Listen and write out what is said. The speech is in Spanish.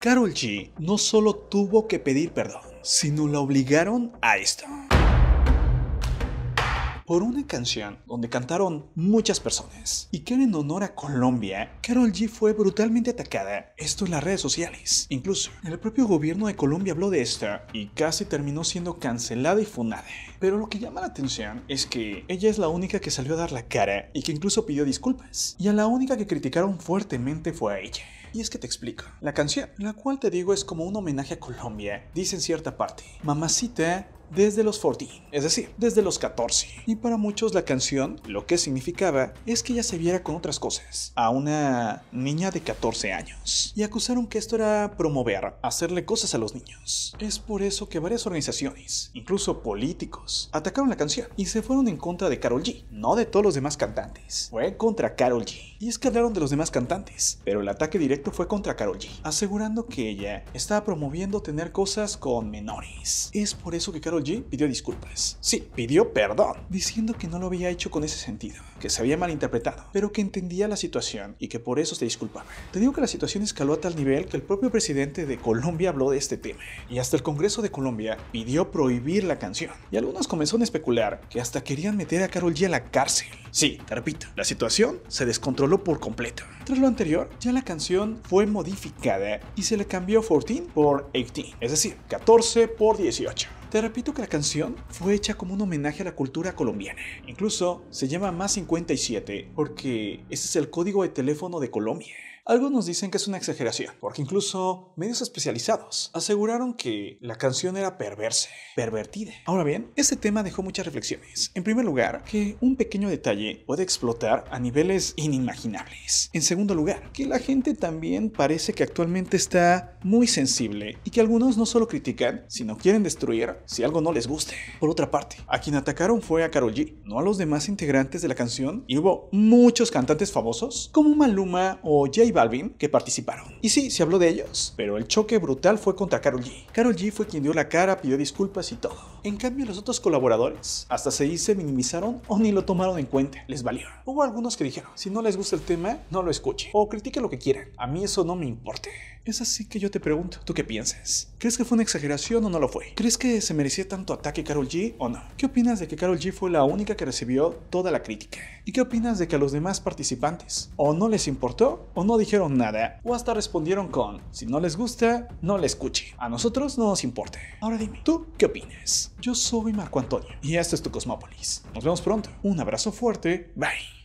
Carol G no solo tuvo que pedir perdón, sino la obligaron a esto. Por una canción donde cantaron muchas personas y que en honor a Colombia, Carol G fue brutalmente atacada, esto en las redes sociales. Incluso el propio gobierno de Colombia habló de esto y casi terminó siendo cancelada y funada. Pero lo que llama la atención es que ella es la única que salió a dar la cara y que incluso pidió disculpas, y a la única que criticaron fuertemente fue a ella. Y es que te explico. La canción, la cual te digo es como un homenaje a Colombia, dice en cierta parte, mamacita, desde los 14, es decir, desde los 14. Y para muchos la canción lo que significaba es que ella se viera con otras cosas, a una niña de 14 años. Y acusaron que esto era promover, hacerle cosas a los niños. Es por eso que varias organizaciones, incluso políticos, atacaron la canción y se fueron en contra de Carol G, no de todos los demás cantantes. Fue contra Carol G. Y es que hablaron de los demás cantantes, pero el ataque directo fue contra Carol G, asegurando que ella estaba promoviendo tener cosas con menores. Es por eso que Carol G pidió disculpas. Sí, pidió perdón, diciendo que no lo había hecho con ese sentido, que se había malinterpretado, pero que entendía la situación y que por eso se disculpaba. Te digo que la situación escaló a tal nivel que el propio presidente de Colombia habló de este tema y hasta el Congreso de Colombia pidió prohibir la canción. Y algunos comenzaron a especular que hasta querían meter a Carol G a la cárcel Sí, te repito, la situación se descontroló por completo. Tras lo anterior, ya la canción fue modificada y se le cambió 14 por 18, es decir, 14 por 18. Te repito que la canción fue hecha como un homenaje a la cultura colombiana. Incluso se llama Más 57 porque ese es el código de teléfono de Colombia. Algunos dicen que es una exageración, porque incluso medios especializados aseguraron que la canción era perverse, pervertida. Ahora bien, este tema dejó muchas reflexiones. En primer lugar, que un pequeño detalle puede explotar a niveles inimaginables. En segundo lugar, que la gente también parece que actualmente está muy sensible y que algunos no solo critican, sino quieren destruir si algo no les guste. Por otra parte, a quien atacaron fue a Karol G, no a los demás integrantes de la canción, y hubo muchos cantantes famosos como Maluma o J Alvin que participaron. Y sí, se habló de ellos, pero el choque brutal fue contra Carol G. Carol G fue quien dio la cara, pidió disculpas y todo. En cambio, los otros colaboradores hasta se dice minimizaron o ni lo tomaron en cuenta, les valió. Hubo algunos que dijeron, si no les gusta el tema, no lo escuchen o critiquen lo que quieran. A mí eso no me importa. Es así que yo te pregunto, ¿tú qué piensas? ¿Crees que fue una exageración o no lo fue? ¿Crees que se merecía tanto ataque Carol G o no? ¿Qué opinas de que Carol G fue la única que recibió toda la crítica? ¿Y qué opinas de que a los demás participantes o no les importó o no dijeron nada o hasta respondieron con si no les gusta, no le escuche. A nosotros no nos importa. Ahora dime, ¿tú qué opinas? Yo soy Marco Antonio y esto es tu Cosmópolis. Nos vemos pronto. Un abrazo fuerte. Bye.